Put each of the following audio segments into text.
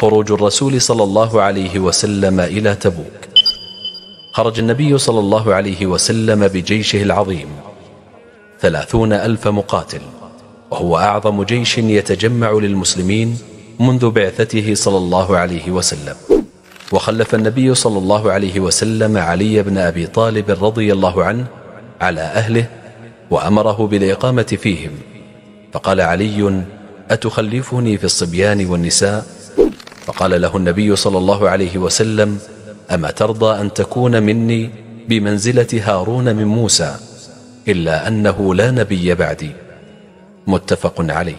خروج الرسول صلى الله عليه وسلم إلى تبوك خرج النبي صلى الله عليه وسلم بجيشه العظيم ثلاثون ألف مقاتل وهو أعظم جيش يتجمع للمسلمين منذ بعثته صلى الله عليه وسلم وخلف النبي صلى الله عليه وسلم علي بن أبي طالب رضي الله عنه على أهله وأمره بالإقامة فيهم فقال علي أتخلفني في الصبيان والنساء؟ فقال له النبي صلى الله عليه وسلم أما ترضى أن تكون مني بمنزلة هارون من موسى إلا أنه لا نبي بعدي متفق عليه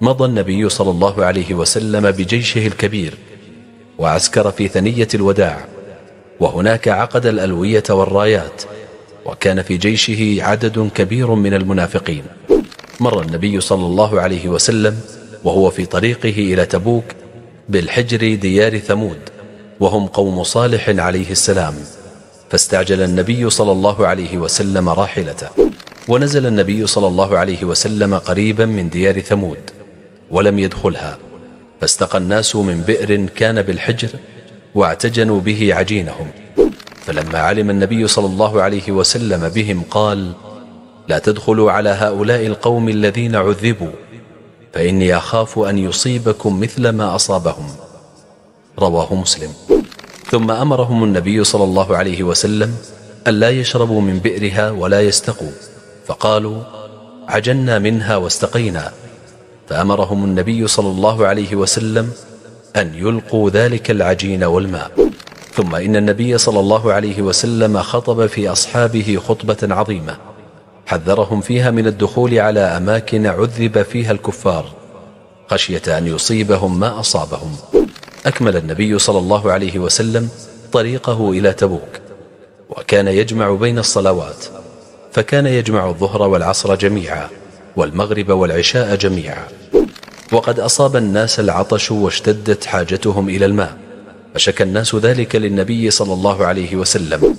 مضى النبي صلى الله عليه وسلم بجيشه الكبير وعسكر في ثنية الوداع وهناك عقد الألوية والرايات وكان في جيشه عدد كبير من المنافقين مر النبي صلى الله عليه وسلم وهو في طريقه إلى تبوك بالحجر ديار ثمود وهم قوم صالح عليه السلام فاستعجل النبي صلى الله عليه وسلم راحلته ونزل النبي صلى الله عليه وسلم قريبا من ديار ثمود ولم يدخلها فاستقى الناس من بئر كان بالحجر واعتجنوا به عجينهم فلما علم النبي صلى الله عليه وسلم بهم قال لا تدخلوا على هؤلاء القوم الذين عذبوا فإني أخاف أن يصيبكم مثل ما أصابهم رواه مسلم ثم أمرهم النبي صلى الله عليه وسلم أن لا يشربوا من بئرها ولا يستقوا فقالوا عجلنا منها واستقينا فأمرهم النبي صلى الله عليه وسلم أن يلقوا ذلك العجين والماء ثم إن النبي صلى الله عليه وسلم خطب في أصحابه خطبة عظيمة حذرهم فيها من الدخول على أماكن عذب فيها الكفار خشية أن يصيبهم ما أصابهم أكمل النبي صلى الله عليه وسلم طريقه إلى تبوك وكان يجمع بين الصلوات فكان يجمع الظهر والعصر جميعا والمغرب والعشاء جميعا وقد أصاب الناس العطش واشتدت حاجتهم إلى الماء فشكى الناس ذلك للنبي صلى الله عليه وسلم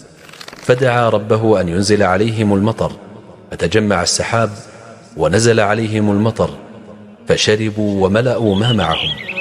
فدعا ربه أن ينزل عليهم المطر فتجمع السحاب ونزل عليهم المطر فشربوا وملأوا ما معهم